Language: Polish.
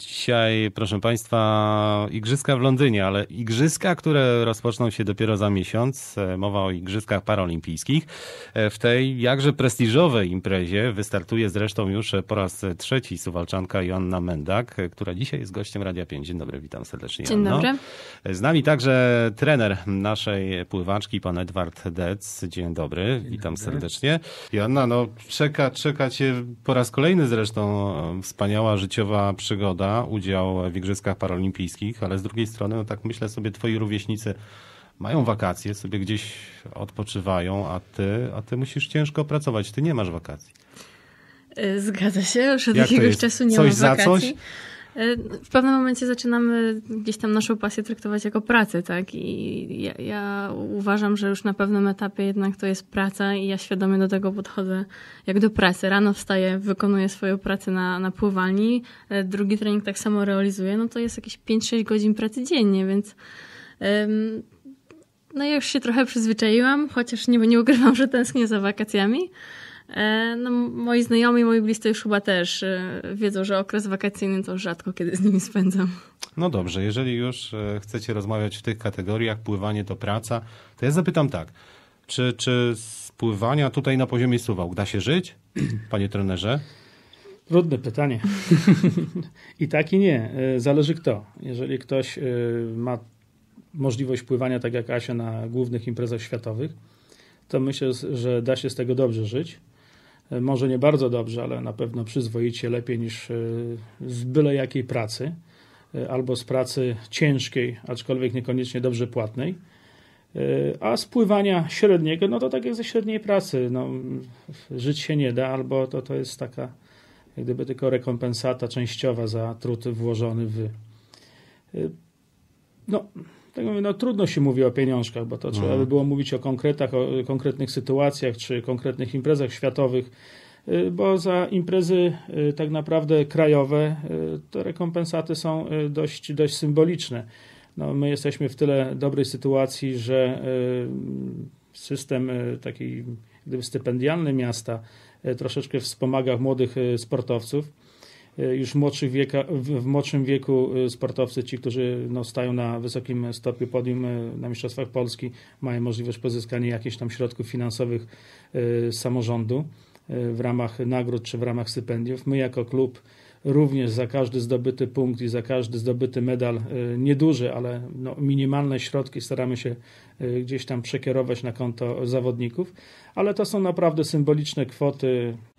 Dzisiaj, proszę Państwa, igrzyska w Londynie, ale igrzyska, które rozpoczną się dopiero za miesiąc. E, mowa o igrzyskach paralimpijskich. E, w tej jakże prestiżowej imprezie wystartuje zresztą już e, po raz trzeci suwalczanka Joanna Mendak, która dzisiaj jest gościem Radia 5. Dzień dobry, witam serdecznie. Dzień Anno. dobry. Z nami także trener naszej pływaczki, pan Edward Dec. Dzień dobry, Dzień dobry. witam serdecznie. Joanna, no czeka, czeka cię po raz kolejny zresztą wspaniała życiowa przygoda udział w Igrzyskach Paralimpijskich, ale z drugiej strony, no tak myślę sobie, twoi rówieśnicy mają wakacje, sobie gdzieś odpoczywają, a ty, a ty musisz ciężko pracować, ty nie masz wakacji. Yy, zgadza się, już od Jak jakiegoś czasu nie coś mam wakacji. Za coś? w pewnym momencie zaczynamy gdzieś tam naszą pasję traktować jako pracę, tak? I ja, ja, uważam, że już na pewnym etapie jednak to jest praca i ja świadomie do tego podchodzę jak do pracy. Rano wstaję, wykonuję swoją pracę na, na pływalni, e, drugi trening tak samo realizuję, no to jest jakieś 5-6 godzin pracy dziennie, więc... Ym, no ja już się trochę przyzwyczaiłam, chociaż nie, nie ukrywam, że tęsknię za wakacjami. E, no, moi znajomi, moi bliscy już chyba też e, wiedzą, że okres wakacyjny to rzadko kiedy z nimi spędzam. No dobrze, jeżeli już e, chcecie rozmawiać w tych kategoriach, pływanie to praca, to ja zapytam tak. Czy, czy z pływania tutaj na poziomie suwał da się żyć, panie trenerze? Trudne pytanie. I tak i nie. Zależy kto. Jeżeli ktoś ma możliwość pływania, tak jak Asia, na głównych imprezach światowych, to myślę, że da się z tego dobrze żyć. E, może nie bardzo dobrze, ale na pewno przyzwoicie lepiej niż e, z byle jakiej pracy, e, albo z pracy ciężkiej, aczkolwiek niekoniecznie dobrze płatnej. A spływania średniego, no to tak jak ze średniej pracy, no, żyć się nie da, albo to, to jest taka jak gdyby tylko rekompensata częściowa za trud włożony w. No, tak mówię, no trudno się mówi o pieniążkach, bo to mhm. trzeba by było mówić o konkretach, o konkretnych sytuacjach czy konkretnych imprezach światowych y, bo za imprezy y, tak naprawdę krajowe y, te rekompensaty są dość, dość symboliczne. No, my jesteśmy w tyle dobrej sytuacji, że system taki gdyby stypendialny miasta troszeczkę wspomaga młodych sportowców. E, już w młodszych wieka, w młodszym wieku e, sportowcy, ci, którzy no, stają na wysokim stopniu podium e, na Mistrzostwach Polski, mają możliwość pozyskania jakichś tam środków finansowych z samorządu w ramach nagród czy w ramach stypendiów. My jako klub również za każdy zdobyty punkt i za każdy zdobyty medal, nieduży, ale no minimalne środki staramy się gdzieś tam przekierować na konto zawodników, ale to są naprawdę symboliczne kwoty,